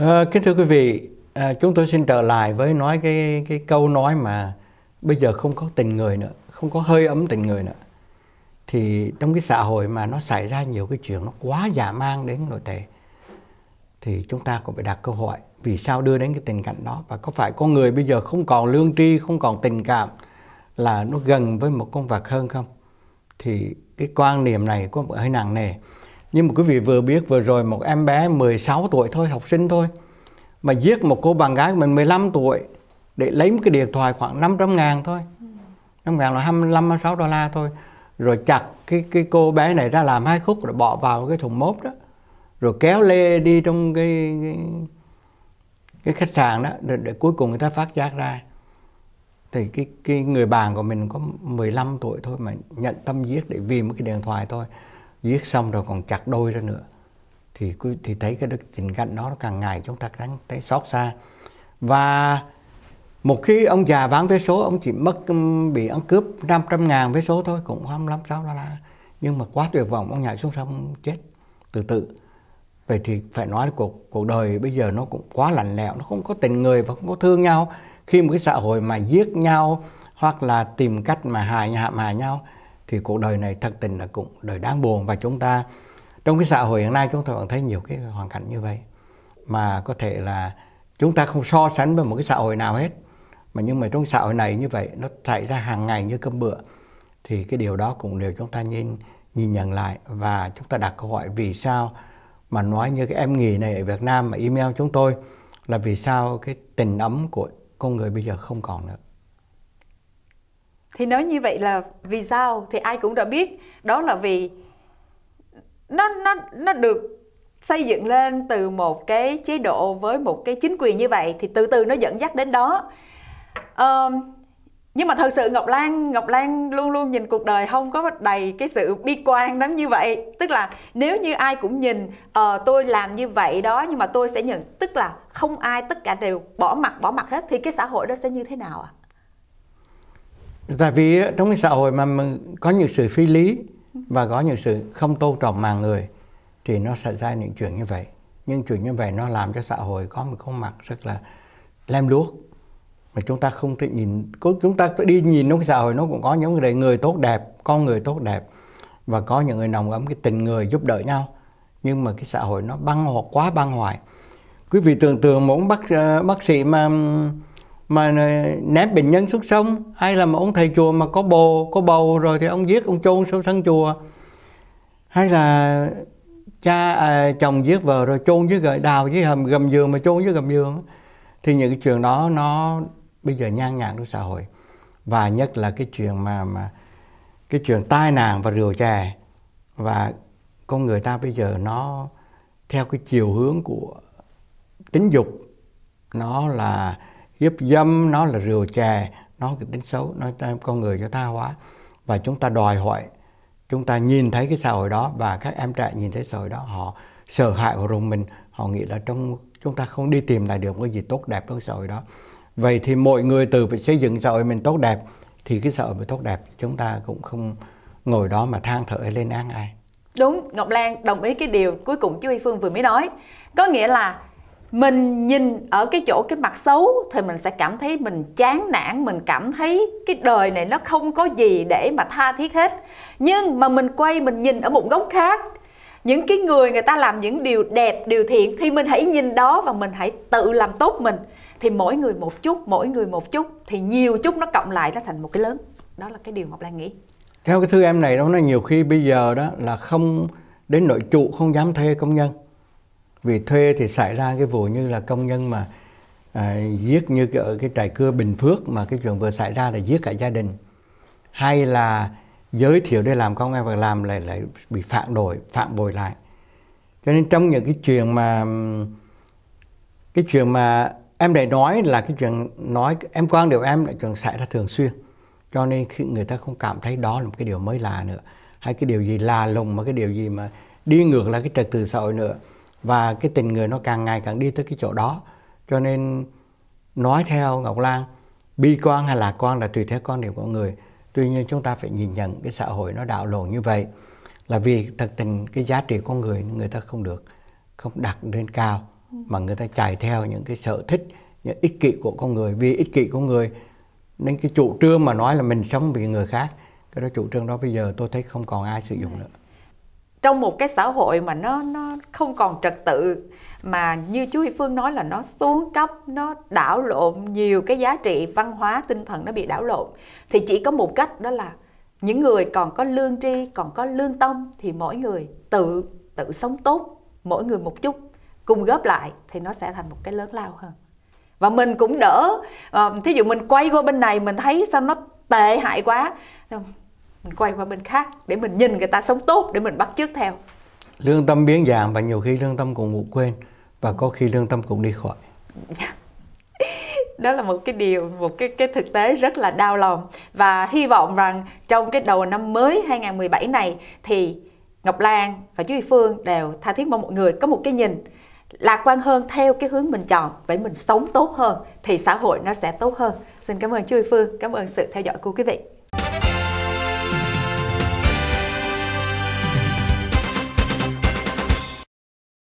À, kính thưa quý vị, à, chúng tôi xin trở lại với nói cái cái câu nói mà bây giờ không có tình người nữa, không có hơi ấm tình người nữa. Thì trong cái xã hội mà nó xảy ra nhiều cái chuyện nó quá giả mang đến nội tệ thì chúng ta cũng phải đặt câu hỏi vì sao đưa đến cái tình cảnh đó và có phải con người bây giờ không còn lương tri, không còn tình cảm là nó gần với một con vật hơn không? Thì cái quan niệm này có hơi nặng nề nhưng mà quý vị vừa biết vừa rồi một em bé 16 tuổi thôi học sinh thôi mà giết một cô bạn gái của mình 15 tuổi để lấy một cái điện thoại khoảng 500 ngàn thôi 5 ngàn là 25 26 đô la thôi rồi chặt cái cái cô bé này ra làm hai khúc rồi bỏ vào cái thùng mốt đó rồi kéo lê đi trong cái cái, cái khách sạn đó để, để cuối cùng người ta phát giác ra thì cái cái người bạn của mình có 15 tuổi thôi mà nhận tâm giết để vì một cái điện thoại thôi giết xong rồi còn chặt đôi ra nữa thì thì thấy cái đức tình cảnh đó càng ngày chúng ta càng thấy xót xa và một khi ông già bán vé số ông chỉ mất um, bị ăn cướp 500 ngàn vé số thôi cũng không lắm sao đó là nhưng mà quá tuyệt vọng ông nhảy xuống sông chết từ từ vậy thì phải nói là cuộc cuộc đời bây giờ nó cũng quá lạnh lẽo nó không có tình người và không có thương nhau khi một cái xã hội mà giết nhau hoặc là tìm cách mà hại hạ mà nhau thì cuộc đời này thật tình là cũng đời đáng buồn và chúng ta trong cái xã hội hiện nay chúng ta vẫn thấy nhiều cái hoàn cảnh như vậy mà có thể là chúng ta không so sánh với một cái xã hội nào hết mà nhưng mà trong xã hội này như vậy nó xảy ra hàng ngày như cơm bữa thì cái điều đó cũng đều chúng ta nhìn nhìn nhận lại và chúng ta đặt câu hỏi vì sao mà nói như cái em nghỉ này ở Việt Nam mà email chúng tôi là vì sao cái tình ấm của con người bây giờ không còn nữa thì nói như vậy là vì sao thì ai cũng đã biết đó là vì nó nó nó được xây dựng lên từ một cái chế độ với một cái chính quyền như vậy thì từ từ nó dẫn dắt đến đó um, nhưng mà thật sự ngọc lan ngọc lan luôn luôn nhìn cuộc đời không có đầy cái sự bi quan lắm như vậy tức là nếu như ai cũng nhìn uh, tôi làm như vậy đó nhưng mà tôi sẽ nhận tức là không ai tất cả đều bỏ mặt bỏ mặt hết thì cái xã hội đó sẽ như thế nào ạ à? tại vì trong cái xã hội mà có những sự phi lý và có những sự không tôn trọng mà người thì nó xảy ra những chuyện như vậy nhưng chuyện như vậy nó làm cho xã hội có một khuôn mặt rất là lem luốc mà chúng ta không thể nhìn chúng ta đi nhìn nó cái xã hội nó cũng có những người người tốt đẹp con người tốt đẹp và có những người nồng ấm cái tình người giúp đỡ nhau nhưng mà cái xã hội nó băng hoặc quá băng hoài quý vị tưởng tượng một bác ờ, bác sĩ mà mà ờ, ném bệnh nhân xuống sông hay là một ông thầy chùa mà có bồ có bầu rồi thì ông giết ông chôn xuống sân chùa hay là cha à, chồng giết vợ rồi chôn dưới gợi đào dưới hầm gầm giường mà chôn dưới gầm giường thì những cái chuyện đó nó bây giờ nhan nhản trong xã hội và nhất là cái chuyện mà mà cái chuyện tai nạn và rượu chè và con người ta bây giờ nó theo cái chiều hướng của tính dục nó là hiếp dâm nó là rượu chè nó cái tính xấu nó con người cho tha hóa và chúng ta đòi hỏi chúng ta nhìn thấy cái xã hội đó và các em trẻ nhìn thấy xã hội đó họ sợ hãi của rùng mình họ nghĩ là trong chúng ta không đi tìm lại được cái gì tốt đẹp trong xã hội đó vậy thì mọi người từ phải xây dựng xã hội mình tốt đẹp thì cái xã hội mình tốt đẹp chúng ta cũng không ngồi đó mà than thở lên án ai đúng ngọc lan đồng ý cái điều cuối cùng chú y phương vừa mới nói có nghĩa là mình nhìn ở cái chỗ cái mặt xấu thì mình sẽ cảm thấy mình chán nản mình cảm thấy cái đời này nó không có gì để mà tha thiết hết nhưng mà mình quay mình nhìn ở một góc khác những cái người người ta làm những điều đẹp điều thiện thì mình hãy nhìn đó và mình hãy tự làm tốt mình thì mỗi người một chút mỗi người một chút thì nhiều chút nó cộng lại nó thành một cái lớn đó là cái điều ngọc lan nghĩ theo cái thư em này đó nó nhiều khi bây giờ đó là không đến nội trụ không dám thuê công nhân vì thuê thì xảy ra cái vụ như là công nhân mà à, giết như ở cái trại cưa Bình Phước mà cái chuyện vừa xảy ra là giết cả gia đình hay là giới thiệu để làm công an và làm lại lại bị phản đổi phản bội lại cho nên trong những cái chuyện mà cái chuyện mà em đã nói là cái chuyện nói em quan điều em là chuyện xảy ra thường xuyên cho nên khi người ta không cảm thấy đó là một cái điều mới lạ nữa hay cái điều gì lạ lùng mà cái điều gì mà đi ngược lại cái trật tự xã hội nữa và cái tình người nó càng ngày càng đi tới cái chỗ đó cho nên nói theo ngọc lan bi quan hay lạc quan là tùy theo quan điểm của người tuy nhiên chúng ta phải nhìn nhận cái xã hội nó đạo lộn như vậy là vì thật tình cái giá trị con người người ta không được không đặt lên cao mà người ta chạy theo những cái sở thích những ích kỷ của con người vì ích kỷ của người nên cái chủ trương mà nói là mình sống vì người khác cái đó chủ trương đó bây giờ tôi thấy không còn ai sử dụng nữa trong một cái xã hội mà nó nó không còn trật tự mà như chú Huy Phương nói là nó xuống cấp, nó đảo lộn nhiều cái giá trị văn hóa tinh thần nó bị đảo lộn thì chỉ có một cách đó là những người còn có lương tri, còn có lương tâm thì mỗi người tự tự sống tốt, mỗi người một chút cùng góp lại thì nó sẽ thành một cái lớn lao hơn và mình cũng đỡ à, thí dụ mình quay qua bên này mình thấy sao nó tệ hại quá mình quay qua bên khác để mình nhìn người ta sống tốt để mình bắt chước theo lương tâm biến dạng và nhiều khi lương tâm cũng ngủ quên và có khi lương tâm cũng đi khỏi đó là một cái điều một cái cái thực tế rất là đau lòng và hy vọng rằng trong cái đầu năm mới 2017 này thì Ngọc Lan và Duy Phương đều tha thiết mong mọi người có một cái nhìn lạc quan hơn theo cái hướng mình chọn để mình sống tốt hơn thì xã hội nó sẽ tốt hơn xin cảm ơn chú Duy Phương cảm ơn sự theo dõi của quý vị